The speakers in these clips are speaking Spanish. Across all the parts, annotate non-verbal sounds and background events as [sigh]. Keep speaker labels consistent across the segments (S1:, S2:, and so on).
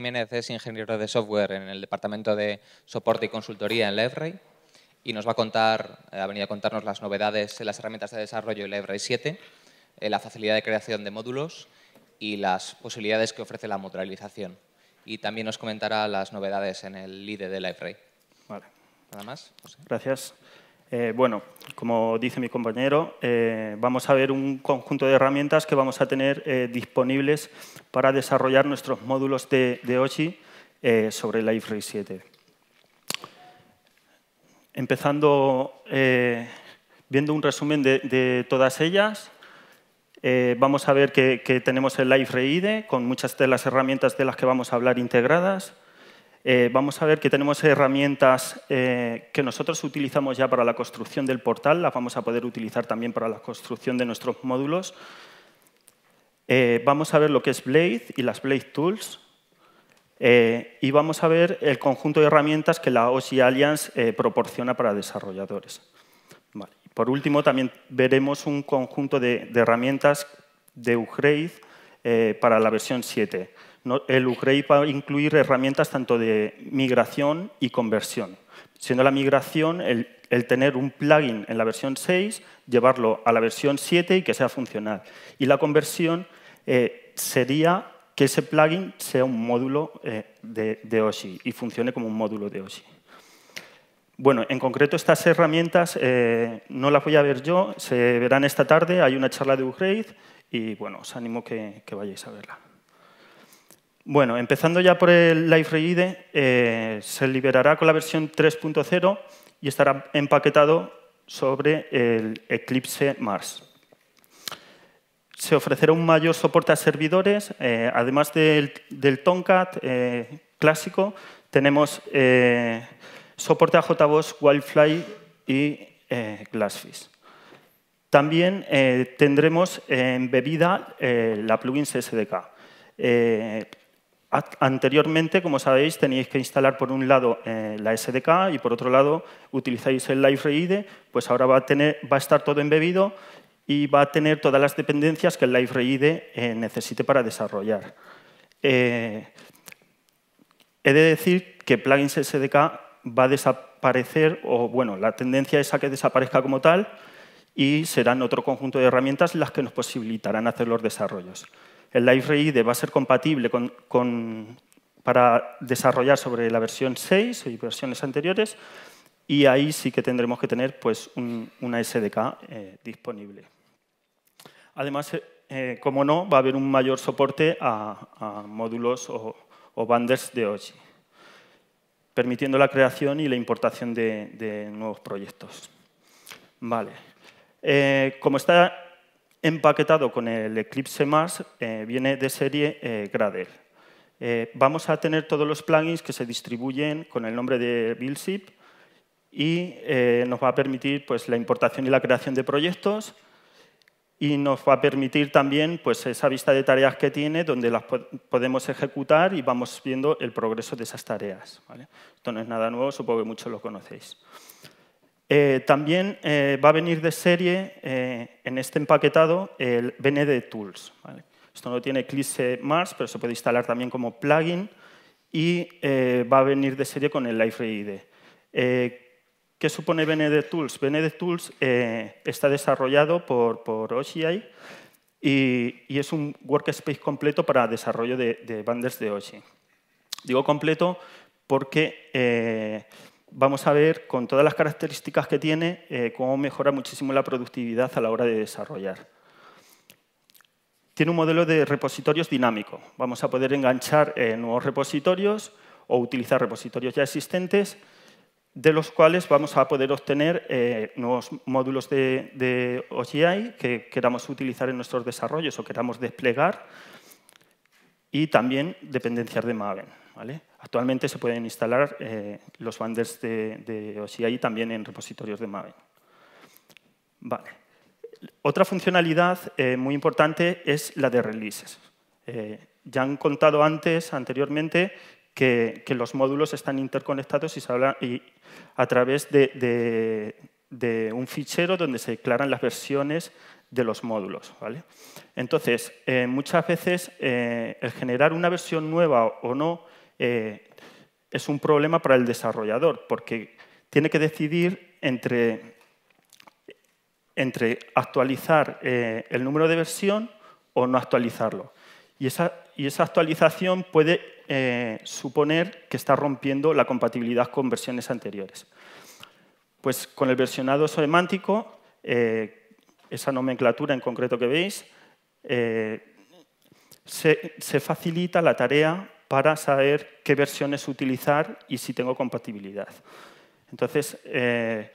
S1: Jiménez es ingeniero de software en el departamento de soporte y consultoría en LiveRay y nos va a contar, eh, ha venido a contarnos las novedades en las herramientas de desarrollo de LiveRay 7, eh, la facilidad de creación de módulos y las posibilidades que ofrece la modularización. Y también nos comentará las novedades en el IDE de LiveRay. Vale. Nada más. Gracias. Eh, bueno, como dice mi compañero, eh, vamos a ver un conjunto de herramientas que vamos a tener eh, disponibles para desarrollar nuestros módulos de, de sobre el 7. Empezando viendo un resumen de, todas ellas, vamos a ver que, tenemos el LifeRay IDE con muchas de las herramientas de las que vamos a hablar integradas. Eh, vamos a ver que tenemos herramientas eh, que nosotros utilizamos ya para la construcción del portal, las vamos a poder utilizar también para la construcción de nuestros módulos. Eh, vamos a ver lo que es Blade y las Blade Tools. y vamos a ver el conjunto de herramientas que la OSI Alliance proporciona para desarrolladores. Por último, también veremos un conjunto de, herramientas de Upgrade para la versión 7 el upgrade va a incluir herramientas tanto de migración y conversión. Siendo la migración el, tener un plugin en la versión 6, llevarlo a la versión 7 y que sea funcional. Y la conversión eh, sería que ese plugin sea un módulo eh, de, de OSI y funcione como un módulo de OSI. Bueno, en concreto estas herramientas eh, no las voy a ver yo, se verán esta tarde, hay una charla de Upgrade y bueno, os animo que, que vayáis a verla. Bueno, empezando ya por el LiveRead, eh, se liberará con la versión 3.0 y estará empaquetado sobre el Eclipse Mars. Se ofrecerá un mayor soporte a servidores, eh, además del, Tomcat eh, clásico, tenemos eh, soporte a JBoss, Wildfly y Glassfish. También tendremos embebida la plugin SDK. Anteriormente, como sabéis, teníais que instalar por un lado eh, la SDK y por otro lado utilizáis el LiveReID, pues ahora va a, estar todo embebido y va a tener todas las dependencias que el LiveReID eh, necesite para desarrollar. Eh, he de decir que plugins SDK va a desaparecer, o bueno, la tendencia es a que desaparezca como tal y serán otro conjunto de herramientas las que nos posibilitarán hacer los desarrollos el LiveReID va a ser compatible con, para desarrollar sobre la versión 6 y versiones anteriores, y ahí sí que tendremos que tener pues, una SDK eh, disponible. Además, eh, eh, como no, va a haber un mayor soporte a, módulos o, banders de hoy, permitiendo la creación y la importación de, nuevos proyectos. Vale. como está empaquetado con el Eclipse Mars, eh, viene de serie eh, Gradle. Eh, vamos a tener todos los plugins que se distribuyen con el nombre de BuildShip y nos va a permitir pues, la importación y la creación de proyectos y nos va a permitir también pues, esa vista de tareas que tiene donde las podemos ejecutar y vamos viendo el progreso de esas tareas. Esto no es nada nuevo, supongo que muchos lo conocéis. también va a venir de serie en este empaquetado el BND Tools. Esto no tiene Eclipse Mars, pero se puede instalar también como plugin y eh, va a venir de serie con el Live ID. Eh, ¿Qué supone BND Tools? BND Tools eh, está desarrollado por, por OCI y, es un workspace completo para desarrollo de, de banders de OSI. Digo completo porque vamos a ver con todas las características que tiene eh, cómo mejora muchísimo la productividad a la hora de desarrollar. Tiene un modelo de repositorios dinámico. Vamos a poder enganchar eh, nuevos repositorios o utilizar repositorios ya existentes, de los cuales vamos a poder obtener eh, nuevos módulos de, de OGI que queramos utilizar en nuestros desarrollos o queramos desplegar y también dependencias de Maven. Actualmente se pueden instalar eh, los banders de, de OCI también en repositorios de Maven. Otra funcionalidad eh, muy importante es la de releases. Eh, ya han contado antes, anteriormente, que, los módulos están interconectados y, se habla, y a través de, un fichero donde se declaran las versiones de los módulos. Entonces, muchas veces el generar una versión nueva o no eh, es un problema para el desarrollador, porque tiene que decidir entre, entre actualizar eh, el número de versión o no actualizarlo. Y esa, y esa actualización puede eh, suponer que está rompiendo la compatibilidad con versiones anteriores. Pues con el versionado semántico, esa nomenclatura en concreto que veis, se, se facilita la tarea para saber qué versiones utilizar y si tengo compatibilidad. Entonces, eh,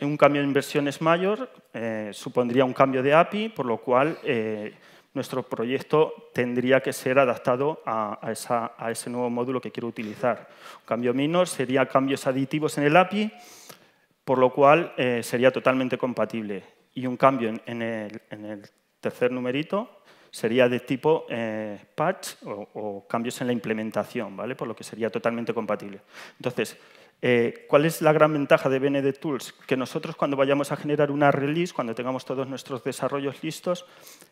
S1: un cambio en versiones mayor eh, supondría un cambio de API, por lo cual eh, nuestro proyecto tendría que ser adaptado a, ese nuevo módulo que quiero utilizar. Un cambio minor sería cambios aditivos en el API, por lo cual sería totalmente compatible. Y un cambio en el tercer numerito sería de tipo eh, patch o, cambios en la implementación, ¿vale? por lo que sería totalmente compatible. Entonces, eh, ¿cuál es la gran ventaja de BND Tools? Que nosotros cuando vayamos a generar una release, cuando tengamos todos nuestros desarrollos listos,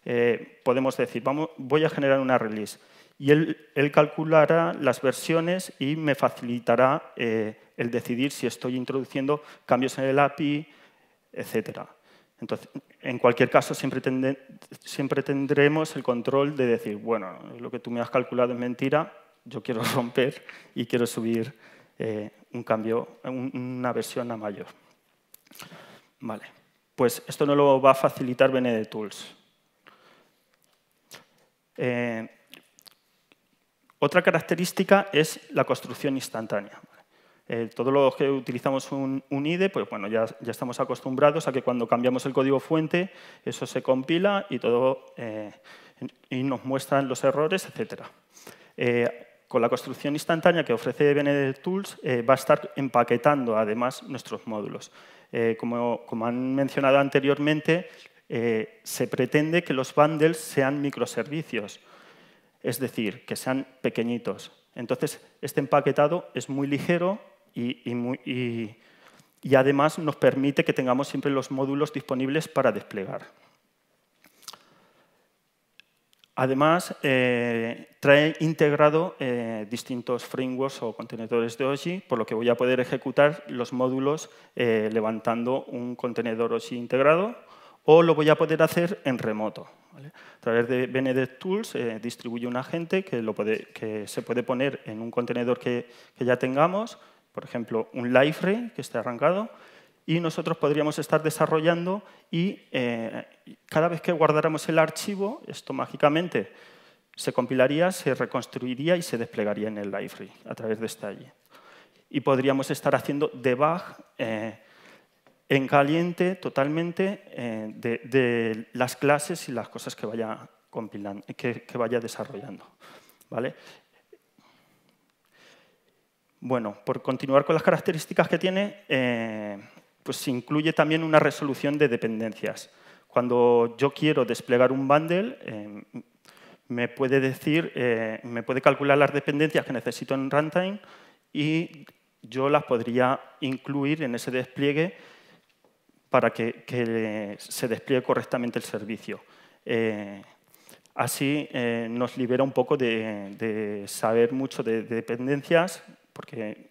S1: eh, podemos decir, vamos, voy a generar una release. Y él, él calculará las versiones y me facilitará el decidir si estoy introduciendo cambios en el API, etcétera. Entonces, en cualquier caso, siempre, tendremos el control de decir, bueno, lo que tú me has calculado es mentira, yo quiero [laughs] romper y quiero subir eh, un cambio, una versión a mayor. Vale, pues esto no lo va a facilitar BND Tools. Eh, otra característica es la construcción instantánea. Eh, todo lo que utilizamos un, IDE, pues bueno, ya, estamos acostumbrados a que cuando cambiamos el código fuente, eso se compila y todo eh, y nos muestran los errores, etc. Eh, con la construcción instantánea que ofrece Benedict Tools, va a estar empaquetando además nuestros módulos. como, han mencionado anteriormente, se pretende que los bundles sean microservicios, es decir, que sean pequeñitos. Entonces, este empaquetado es muy ligero y, además nos permite que tengamos siempre los módulos disponibles para desplegar. Además, eh, trae integrado eh, distintos frameworks o contenedores de OSI, por lo que voy a poder ejecutar los módulos eh, levantando un contenedor OSI integrado o lo voy a poder hacer en remoto. A través de Benedict Tools distribuye un agente que, se puede poner en un contenedor que, que ya tengamos por ejemplo, un ray que esté arrancado y nosotros podríamos estar desarrollando y eh, cada vez que guardáramos el archivo, esto mágicamente se compilaría, se reconstruiría y se desplegaría en el Liferay a través de esta allí. Y podríamos estar haciendo debug eh, en caliente totalmente eh, de, las clases y las cosas que vaya, compilando, que vaya desarrollando. ¿vale? Bueno, por continuar con las características que tiene, eh, pues se incluye también una resolución de dependencias. Cuando yo quiero desplegar un bundle, eh, me puede decir, eh, me puede calcular las dependencias que necesito en runtime y yo las podría incluir en ese despliegue para que, se despliegue correctamente el servicio. así nos libera un poco de, saber mucho de, dependencias porque,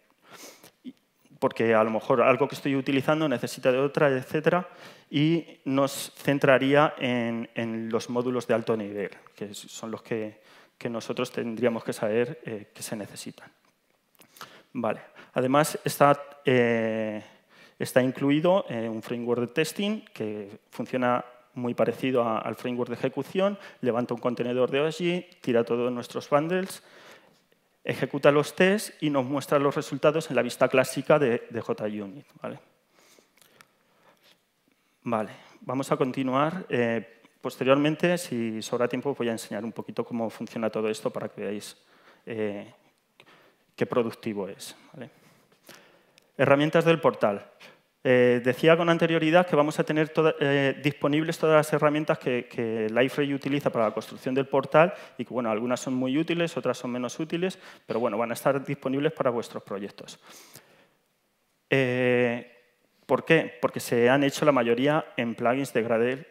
S1: porque a lo mejor algo que estoy utilizando necesita de otra, etcétera, y nos centraría en, en los módulos de alto nivel, que son los que, que nosotros tendríamos que saber eh, que se necesitan. Vale. Además, está, eh, está incluido eh, un framework de testing que funciona muy parecido al framework de ejecución. Levanta un contenedor de OSG, tira todos nuestros bundles, ejecuta los tests y nos muestra los resultados en la vista clásica de, JUnit. ¿vale? vale, vamos a continuar. Eh, posteriormente, si sobra tiempo, voy a enseñar un poquito cómo funciona todo esto para que veáis eh, qué productivo es. Herramientas del portal. Eh, decía con anterioridad que vamos a tener eh, disponibles todas las herramientas que, Liferay utiliza para la construcción del portal y que bueno, algunas son muy útiles, otras son menos útiles, pero bueno, van a estar disponibles para vuestros proyectos. Eh, ¿Por qué? Porque se han hecho la mayoría en plugins de Gradle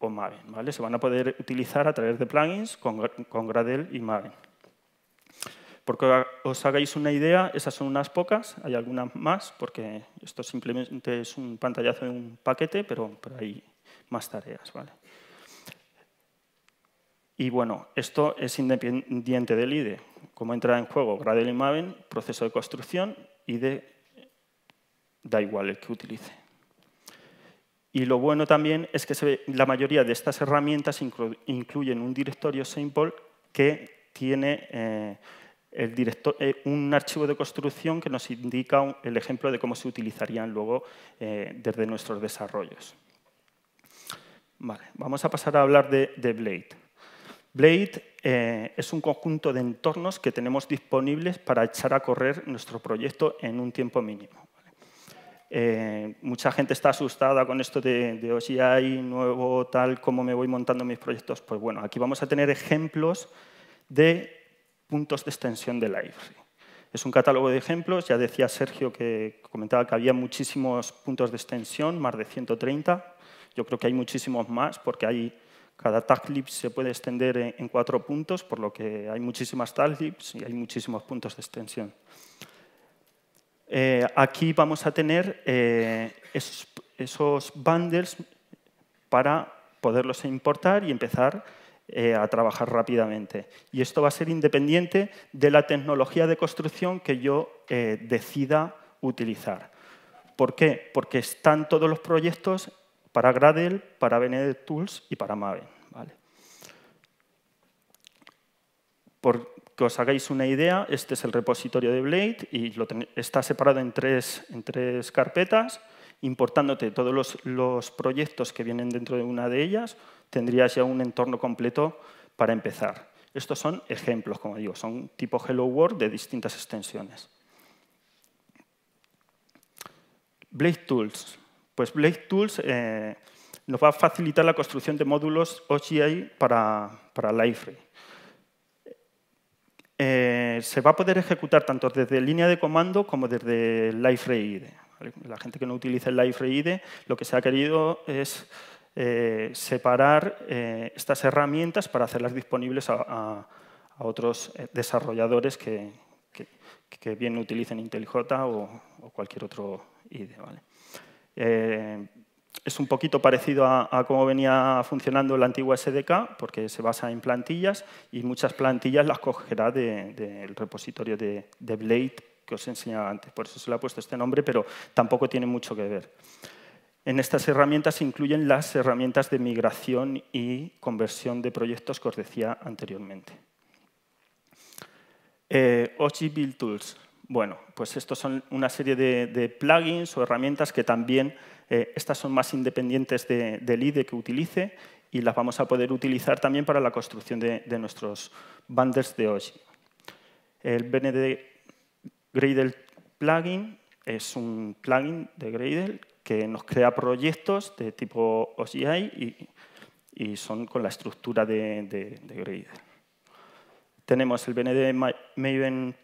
S1: o Maven. Se van a poder utilizar a través de plugins con, con Gradle y Maven. Porque os hagáis una idea, esas son unas pocas, hay algunas más, porque esto simplemente es un pantallazo de un paquete, pero, hay más tareas. Y bueno, esto es independiente del IDE. Como entra en juego Gradle y Maven, proceso de construcción, IDE da igual el que utilice. Y lo bueno también es que la mayoría de estas herramientas incluyen un directorio simple que tiene eh, eh, un archivo de construcción que nos indica el ejemplo de cómo se utilizarían luego eh, desde nuestros desarrollos. Vale, vamos a pasar a hablar de, Blade. Blade eh, es un conjunto de entornos que tenemos disponibles para echar a correr nuestro proyecto en un tiempo mínimo. mucha gente está asustada con esto de, si hay nuevo, tal, cómo me voy montando mis proyectos. Pues bueno, aquí vamos a tener ejemplos de puntos de extensión de IFRI. Es un catálogo de ejemplos, ya decía Sergio que comentaba que había muchísimos puntos de extensión, más de 130. Yo creo que hay muchísimos más porque hay, cada tag se puede extender en, cuatro puntos, por lo que hay muchísimas taglips y hay muchísimos puntos de extensión. Eh, aquí vamos a tener eh, esos bundles para poderlos importar y empezar eh, a trabajar rápidamente. Y esto va a ser independiente de la tecnología de construcción que yo eh, decida utilizar. ¿Por qué? Porque están todos los proyectos para Gradle, para Benedict Tools y para Maven. ¿vale? Por que os hagáis una idea, este es el repositorio de Blade y lo está separado en tres, en tres carpetas, importándote todos los, los proyectos que vienen dentro de una de ellas, tendrías ya un entorno completo para empezar. Estos son ejemplos, como digo, son tipo Hello World de distintas extensiones. Blade Tools. Pues Blade Tools eh, nos va a facilitar la construcción de módulos OGI para, para Liferay. Eh, se va a poder ejecutar tanto desde línea de comando como desde Liferay IDE. La gente que no utiliza el Liferay IDE, lo que se ha querido es eh, separar eh, estas herramientas para hacerlas disponibles a, otros eh, desarrolladores que, bien utilicen IntelliJ o, cualquier otro IDE. es un poquito parecido a, cómo venía funcionando la antigua SDK, porque se basa en plantillas y muchas plantillas las cogerá del repositorio de, de Blade que os he enseñado antes. Por eso se le ha puesto este nombre, pero tampoco tiene mucho que ver. En estas herramientas se incluyen las herramientas de migración y conversión de proyectos que os decía anteriormente. Eh, OG Build Tools. Bueno, pues estos son una serie de, plugins o herramientas que también, eh, estas son más independientes del IDE que utilice y las vamos a poder utilizar también para la construcción de, de nuestros bundles de OG. El BND Gradle plugin es un plugin de Gradle que nos crea proyectos de tipo OCI y, son con la estructura de, de, Tenemos el BND Maven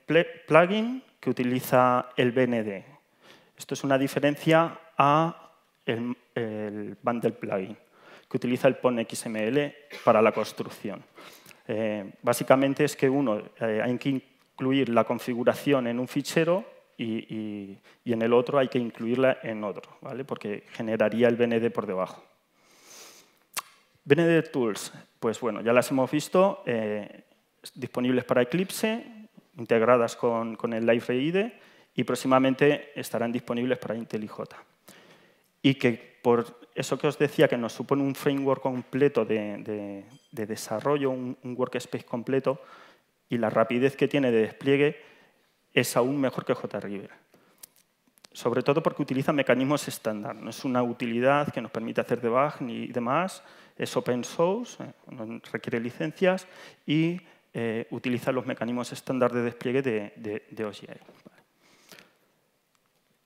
S1: plugin que utiliza el BND. Esto es una diferencia a el, bundle plugin que utiliza el PON XML para la construcción. Eh, básicamente es que uno eh, hay que incluir la configuración en un fichero y, en el otro hay que incluirla en otro, ¿vale? porque generaría el BND por debajo. BND Tools, pues bueno, ya las hemos visto, eh, disponibles para Eclipse, integradas con, con el IDE y próximamente estarán disponibles para IntelliJ. Y que por eso que os decía, que nos supone un framework completo de, desarrollo, un workspace completo, y la rapidez que tiene de despliegue, es aún mejor que JRiver. Sobre todo porque utiliza mecanismos estándar. No es una utilidad que nos permite hacer debug ni demás. Es open source, eh, no requiere licencias y eh, utiliza los mecanismos estándar de despliegue de, OCI.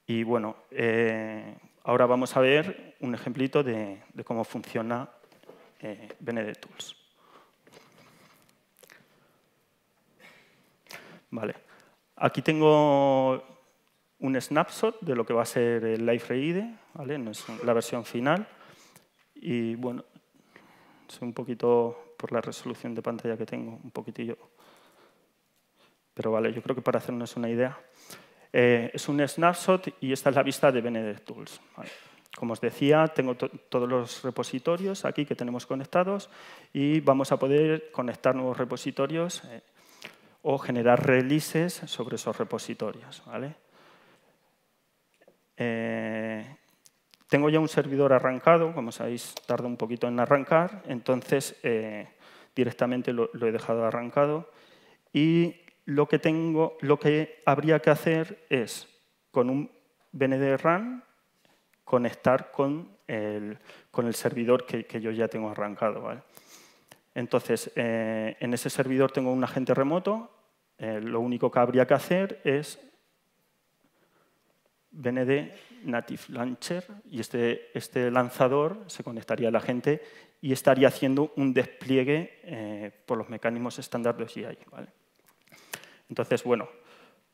S1: Y bueno, eh, ahora vamos a ver un ejemplito de, cómo funciona eh, Tools. Vale. Aquí tengo un snapshot de lo que va a ser el LifeReID, ¿vale? No es la versión final. Y bueno, soy un poquito por la resolución de pantalla que tengo, un poquitillo. Pero vale, yo creo que para hacernos una idea. Eh, es un snapshot y esta es la vista de Benedict Tools. Como os decía, tengo todos los repositorios aquí que tenemos conectados y vamos a poder conectar nuevos repositorios. Eh, o generar releases sobre esos repositorios. Eh, tengo ya un servidor arrancado, como sabéis, tarda un poquito en arrancar, entonces eh, directamente lo, he dejado arrancado. Y lo que, tengo, lo que habría que hacer es, con un BND run, conectar con el, servidor que, yo ya tengo arrancado. Entonces, eh, en ese servidor tengo un agente remoto. Eh, lo único que habría que hacer es BND Native Launcher y este, este lanzador se conectaría al agente y estaría haciendo un despliegue eh, por los mecanismos estándar de OGI. Entonces, bueno,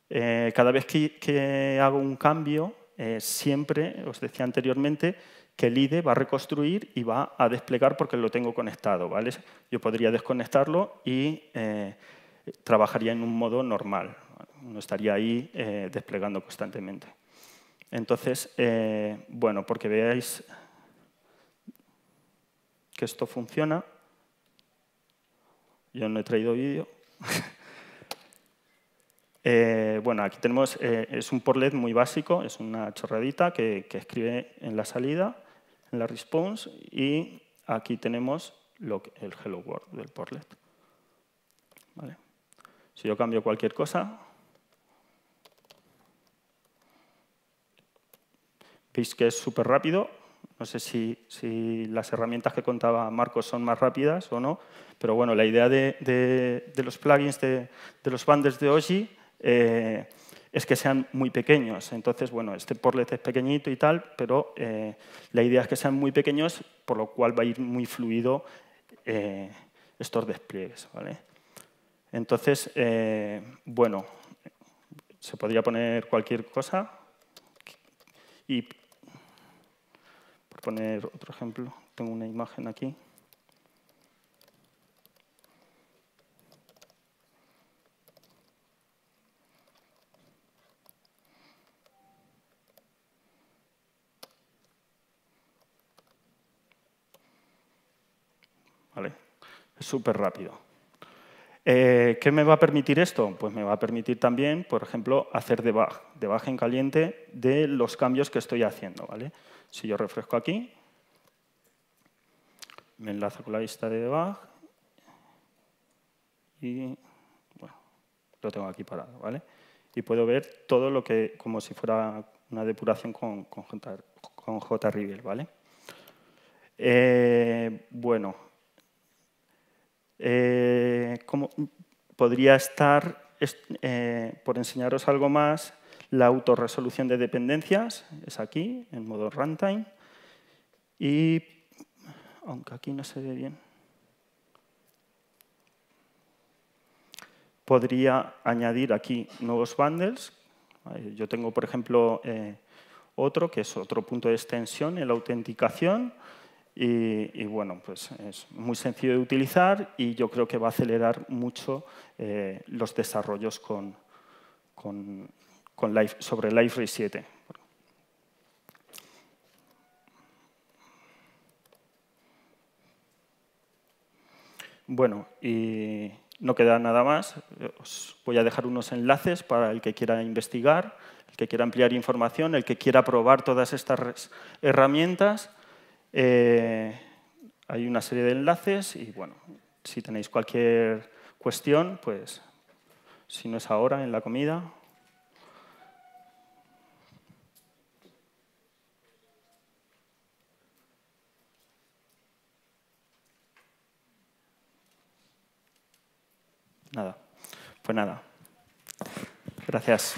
S1: cada vez que, que, hago un cambio, siempre, os decía anteriormente, que el IDE va a reconstruir y va a desplegar porque lo tengo conectado. ¿vale? Yo podría desconectarlo y eh, trabajaría en un modo normal. No estaría ahí eh, desplegando constantemente. Entonces, eh, bueno, porque veáis que esto funciona. Yo no he traído vídeo. [laughs] bueno, aquí tenemos, es un portlet muy básico, es una chorradita que, escribe en la salida en la response y aquí tenemos lo que, el hello world del portlet. ¿Vale? Si yo cambio cualquier cosa, veis que es súper rápido. No sé si, las herramientas que contaba Marcos son más rápidas o no, pero bueno, la idea de, los plugins de, los bundles de Oji eh, es que sean muy pequeños. Entonces, bueno, este portlet es pequeñito y tal, pero eh, la idea es que sean muy pequeños, por lo cual va a ir muy fluido eh, estos despliegues. ¿vale? Entonces, eh, bueno, se podría poner cualquier cosa y por poner otro ejemplo, tengo una imagen aquí. súper rápido. Eh, ¿Qué me va a permitir esto? Pues me va a permitir también, por ejemplo, hacer debug, debug en caliente de los cambios que estoy haciendo. ¿vale? Si yo refresco aquí, me enlazo con la vista de debug y lo tengo aquí parado. ¿vale? Y puedo ver todo lo que, como si fuera una depuración con, con, ¿vale? Eh, bueno, eh, podría estar, eh, por enseñaros algo más, la autorresolución de dependencias, es aquí, en modo runtime. Y, aunque aquí no se ve bien, podría añadir aquí nuevos bundles. Yo tengo, por ejemplo, eh, otro, que es otro punto de extensión, en la autenticación. Y, bueno, pues es muy sencillo de utilizar y yo creo que va a acelerar mucho eh, los desarrollos con, Life, sobre Liferay 7. Bueno, y no queda nada más. Os voy a dejar unos enlaces para el que quiera investigar, el que quiera ampliar información, el que quiera probar todas estas herramientas. Eh, hay una serie de enlaces y, bueno, si tenéis cualquier cuestión, pues si no es ahora, en la comida, Nada. Pues nada. Gracias.